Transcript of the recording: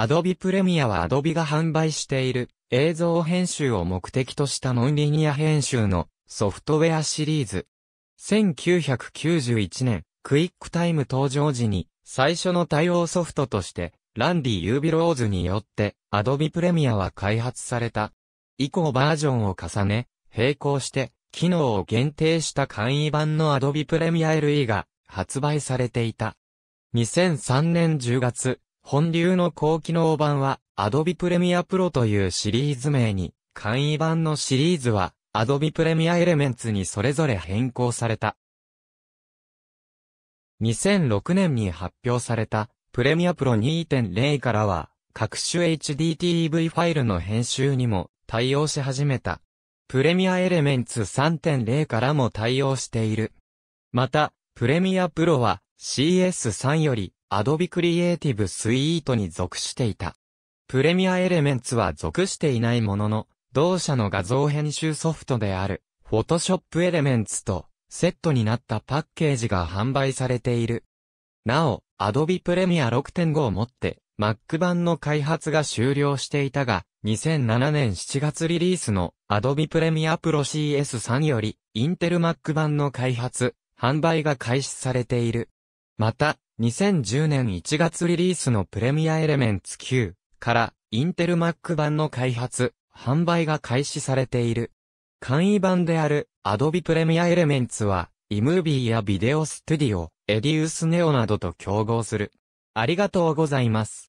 Adobe プレミアは Adobe が販売している映像編集を目的としたノンリニア編集のソフトウェアシリーズ。1991年、クイックタイム登場時に最初の対応ソフトとしてランディ・ユービローズによって Adobe プレミアは開発された。以降バージョンを重ね、並行して機能を限定した簡易版の Adobe Premiere LE が発売されていた。2003年10月、本流の高機能版は Adobe Premiere Pro というシリーズ名に、簡易版のシリーズは Adobe Premiere Elements にそれぞれ変更された。2006年に発表された Premiere Pro 2.0からは、各種 HDTV ファイルの編集にも対応し始めた。プレミアエレメンツ3.0からも対応している。また、プレミアプロは CS3 より Adobe Creative Suite に属していた。プレミアエレメンツは属していないものの、同社の画像編集ソフトである、Photoshop エレメンツとセットになったパッケージが販売されている。なお、Adobe Premiere 6.5をもって、Mac 版の開発が終了していたが、2007年7月リリースの Adobe Premiere Pro CS3 より、Intel Mac 版の開発、販売が開始されている。また、2010年1月リリースのプレミアエレメンツ Q からインテルマック版の開発、販売が開始されている。簡易版である Adobe Premiere Elements は eMovie やビデオス o s ディオ、Edius Neo などと競合する。ありがとうございます。